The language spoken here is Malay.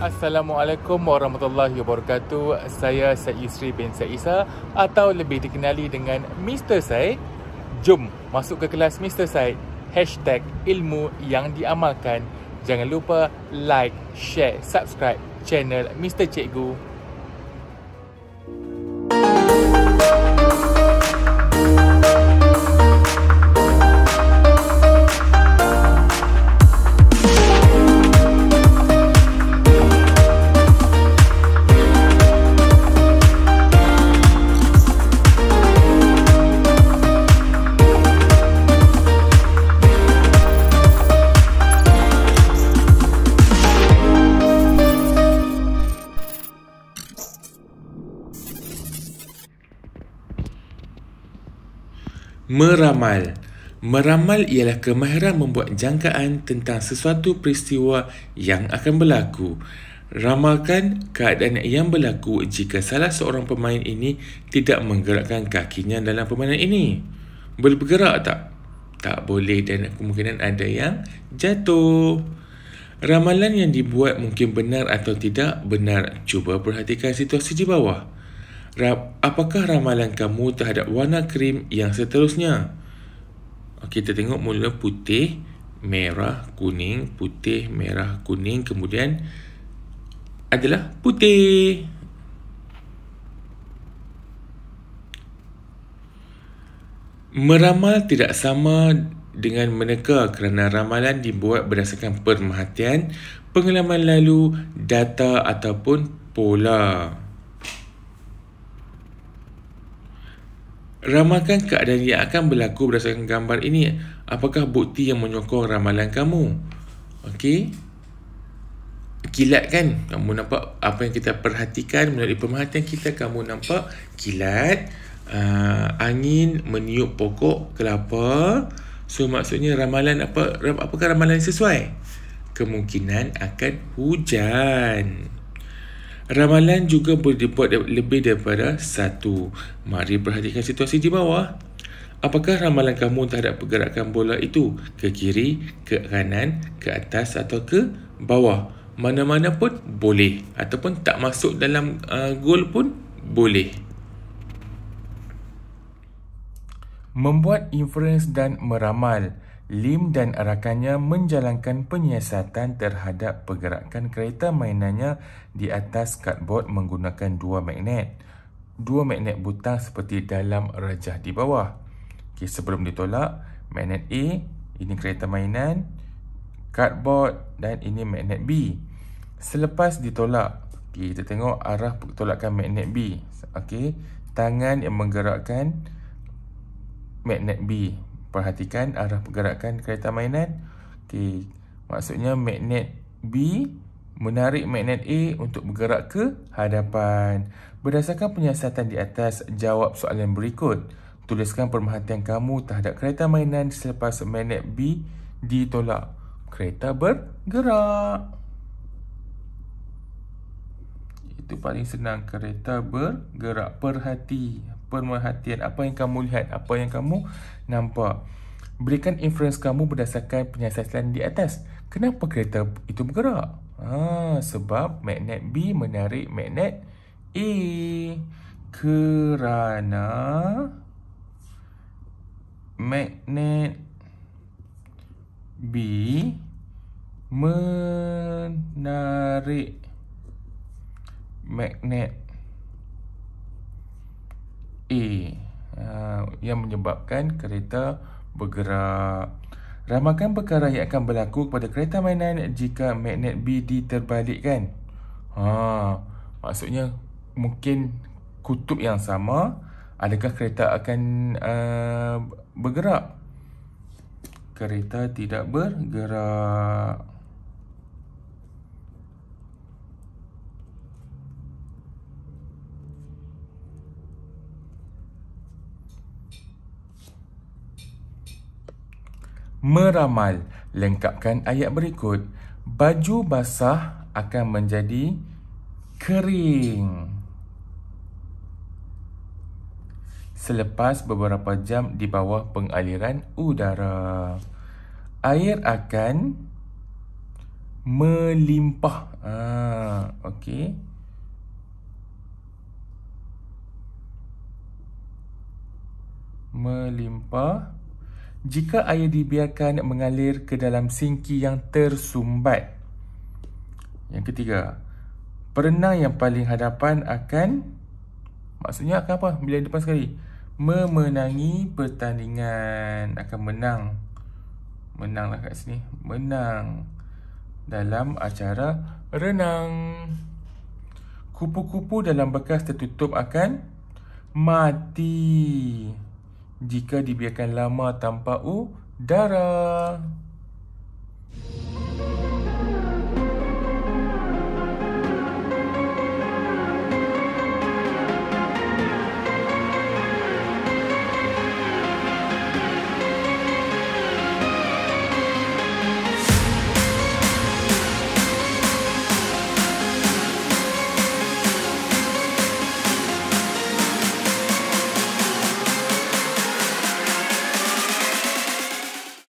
Assalamualaikum warahmatullahi wabarakatuh. Saya Syed Isri bin Syed Isa atau lebih dikenali dengan Mr. Syed. Jom masuk ke kelas Mr. Syed. Hashtag ilmu yang diamalkan. Jangan lupa like, share, subscribe channel Mr. Cikgu. Meramal Meramal ialah kemahiran membuat jangkaan tentang sesuatu peristiwa yang akan berlaku. Ramalkan keadaan yang berlaku jika salah seorang pemain ini tidak menggerakkan kakinya dalam permainan ini. Boleh bergerak tak? Tak boleh dan kemungkinan ada yang jatuh. Ramalan yang dibuat mungkin benar atau tidak benar. Cuba perhatikan situasi di bawah apakah ramalan kamu terhadap warna krim yang seterusnya? Kita tengok mula putih, merah, kuning, putih, merah, kuning, kemudian adalah putih. Meramal tidak sama dengan meneka kerana ramalan dibuat berdasarkan pemerhatian, pengalaman lalu, data ataupun pola. Ramalkan keadaan yang akan berlaku berdasarkan gambar ini. Apakah bukti yang menyokong ramalan kamu? Okey. Kilat kan? Kamu nampak apa yang kita perhatikan melalui pemerhatian kita. Kamu nampak kilat. Uh, angin meniup pokok kelapa. So, maksudnya ramalan apa? Apakah ramalan sesuai? Kemungkinan akan Hujan. Ramalan juga boleh dibuat lebih daripada satu. Mari perhatikan situasi di bawah. Apakah ramalan kamu terhadap pergerakan bola itu ke kiri, ke kanan, ke atas atau ke bawah? Mana-mana pun boleh ataupun tak masuk dalam uh, gol pun boleh. membuat inference dan meramal. Lim dan rakannya menjalankan penyiasatan terhadap pergerakan kereta mainannya di atas kadbod menggunakan dua magnet. Dua magnet butang seperti dalam rajah di bawah. Okay, sebelum ditolak, magnet A, ini kereta mainan, kadbod dan ini magnet B. Selepas ditolak, okay, kita tengok arah tolakan magnet B. Okay, tangan yang menggerakkan magnet magnet B. Perhatikan arah pergerakan kereta mainan. Okey, maksudnya magnet B menarik magnet A untuk bergerak ke hadapan. Berdasarkan penyiasatan di atas, jawab soalan berikut. Tuliskan perhatian kamu terhadap kereta mainan selepas magnet B ditolak. Kereta bergerak. Itu paling senang kereta bergerak. Perhati, pemerhatian apa yang kamu lihat, apa yang kamu nampak. Berikan inference kamu berdasarkan penyiasatan di atas. Kenapa kereta itu bergerak? Ha, sebab magnet B menarik magnet A. Kerana magnet B menarik magnet A. A uh, yang menyebabkan kereta bergerak. Ramakan perkara yang akan berlaku kepada kereta mainan jika magnet B diterbalikkan. Ha, maksudnya mungkin kutub yang sama adakah kereta akan uh, bergerak? Kereta tidak bergerak. meramal. Lengkapkan ayat berikut. Baju basah akan menjadi kering. Selepas beberapa jam di bawah pengaliran udara. Air akan melimpah. Ah, okey. Melimpah jika air dibiarkan mengalir ke dalam singki yang tersumbat. Yang ketiga, perenang yang paling hadapan akan maksudnya akan apa? Bila depan sekali memenangi pertandingan akan menang. Menanglah kat sini, menang dalam acara renang. Kupu-kupu dalam bekas tertutup akan mati jika dibiarkan lama tanpa udara.